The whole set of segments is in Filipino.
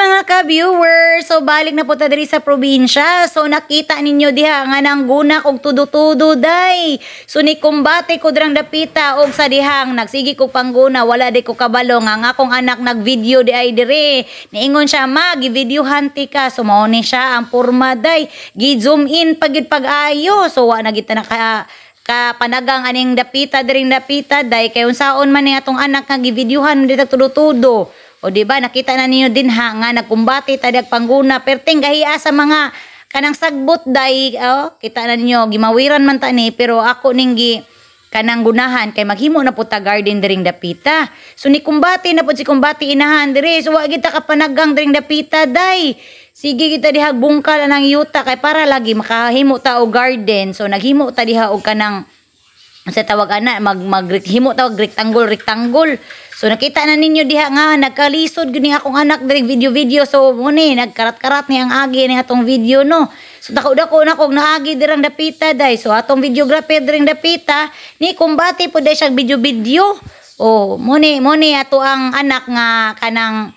mga ka-viewers. So, balik na po ta diri sa probinsya. So, nakita ninyo diha nga nang guna kog tudo-tudo day. So, ni kumbate ko drang dapita og sa dihang. Nagsigi ko pangguna, wala di ko kabalo. Nga nga kong anak nag-video di ay dire. Niingon siya, ma, givideohan ti ka. So, mauni siya ang porma day. Gi-zoom in pagid pag-ayo. So, wa na kita naka ka panagang aning dapita diring dapita day kay unsaon man ni atong anak nga givideohan dito tudo-tudo. O di ba nakita na ninyo din ha nga nagkumbati tadag panguna, perting gahiya sa mga kanang sagbot day oh, kita na ninyo gimawiran man tani, pero ako ninggi kanang gunahan kay maghimo na po ta garden diring dapita. So ni kumbati na po si kumbati inahan diri. So wa kita kapanagang diring dapita day. Sige kita diha bungkal ng yuta kay para lagi makahimo ta og garden. So naghimo ta diha og kanang sa tawag ana mag maghimo tawag rectangle rectangle so nakita na ninyo diha nga nagkalisod gud ni akong anak diri video video so muni nagkarat-karat ni ang agi ni atong video no so dako dako na kog naagi dirang dapita dai so atong videographer dirang dapita ni kumbati pud day siya video video oh muni muni ato ang anak nga kanang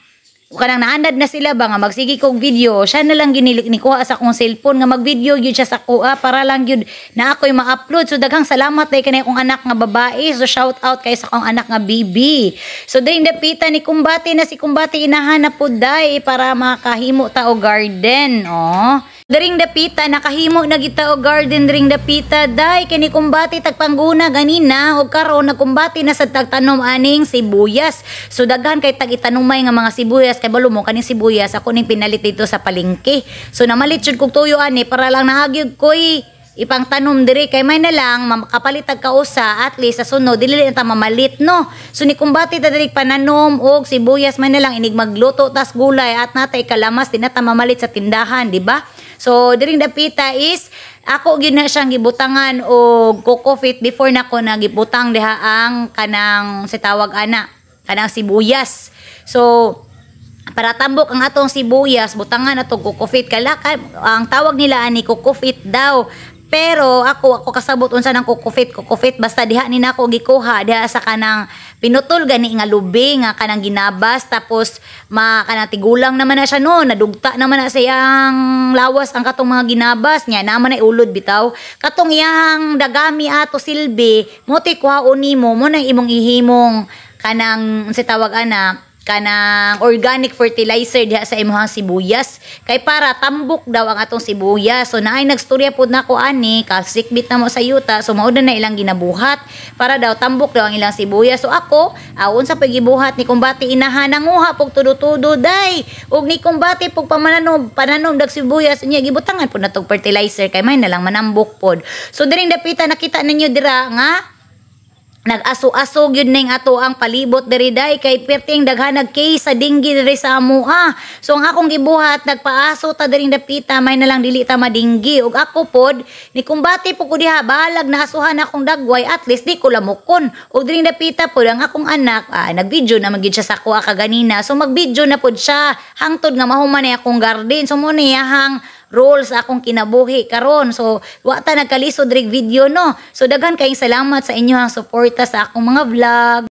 kanang naanad na sila ba nga magsigi kong video siya na lang ginilik ni kuha sa akong cellphone nga magvideo gyud siya sa kuha para lang gyud na ako'y ma-upload so daghang salamat kay kanay kong anak nga babae so shout out kay sa kong anak nga bibi so dai dapita ni kumbati na si kumbati inahanap pod dai para makahimo ta og garden oh Daring dapita, nakahimo na kita o garden daring dapita, day, kini kumbati tagpangguna ganina, o karon nagkumbati na sa tagtanom aning sibuyas. So daghan kay tagitanumay nga mga sibuyas, kay balumo mo kaning sibuyas, ako ning pinalit dito sa palengke. So namalit jud kog tuyo ani, para lang nahagyog ko'y ipang tanom diri kay may na lang makapalit ag kausa at least sa sunod dili na ta mamalit no so ni kumbati ta diri pananom og sibuyas may na lang inig magluto tas gulay at natay kalamas dinata mamalit sa tindahan di ba So, during the pita is, ako gyud siyang gibutangan og coco fit before na ko nagibutang diha ang kanang si tawag ana, kanang sibuyas. So, para tambok ang atong sibuyas, butangan atong coco fit. Kala, ang tawag nila ani kukufit daw. Pero ako ako kasabot unsa ng kukufit kukufit basta diha ni nako gikuha diha sa kanang pinutol gani nga lubi nga kanang ginabas tapos ma kanang tigulang naman na siya no nadugta naman na siyang lawas ang katong mga ginabas niya naman na ulod bitaw katong iyang dagami ato silbi mo kwao nimo mo nang imong ihimong kanang si tawag ana kanang organic fertilizer diha sa imuhang sibuyas kay para tambok daw ang atong sibuyas so naay nagstorya pud nako ani kasikbit na mo sa yuta so mao na ilang ginabuhat para daw tambok daw ang ilang sibuyas so ako awon sa pagibuhat ni kumbati inaha nanguha pug tudo-tudo day ug ni kumbati pug pamananom pananom dag sibuyas niya gibutangan pud natog fertilizer kay may na lang manambok pod so diring dapita nakita ninyo dira nga Nag-aso-aso gyud ning ato ang palibot diri day kay perting daghan nag case sa dinggi diri sa amoa. So ang akong ibuhat, nagpaaso ta diri dapita may nalang dili ta madinggi ug ako pod ni kumbati po ko diha balag na asuhan akong dagway at least di ko lamukon. Ug diri dapita pod ang akong anak ah, nagvideo na magid siya sa kuha kaganina. So magvideo na pod siya hangtod nga mahuman na akong garden. So mo hang role akong kinabuhi karon so wa ta nagkalisod rig video no so daghan kayong salamat sa inyo ang suporta sa akong mga vlog